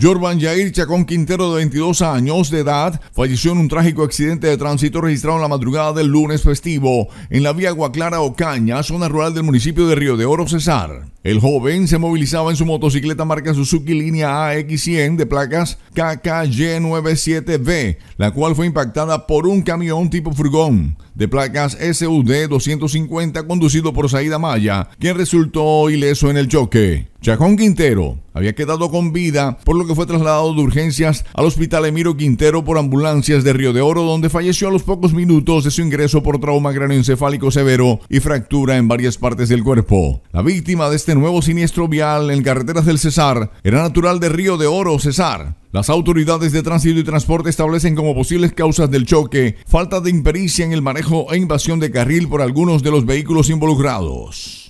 Jorban Jair Chacón Quintero, de 22 años de edad, falleció en un trágico accidente de tránsito registrado en la madrugada del lunes festivo en la vía Aguaclara Ocaña, zona rural del municipio de Río de Oro, Cesar. El joven se movilizaba en su motocicleta marca Suzuki línea AX100 de placas KKY97B, la cual fue impactada por un camión tipo furgón de placas SUD250 conducido por Saida Maya, quien resultó ileso en el choque. Chacón Quintero había quedado con vida, por lo que fue trasladado de urgencias al Hospital Emiro Quintero por ambulancias de Río de Oro, donde falleció a los pocos minutos de su ingreso por trauma cráneoencefálico severo y fractura en varias partes del cuerpo. La víctima de este nuevo siniestro vial en carreteras del Cesar era natural de Río de Oro, Cesar. Las autoridades de tránsito y transporte establecen como posibles causas del choque falta de impericia en el manejo e invasión de carril por algunos de los vehículos involucrados.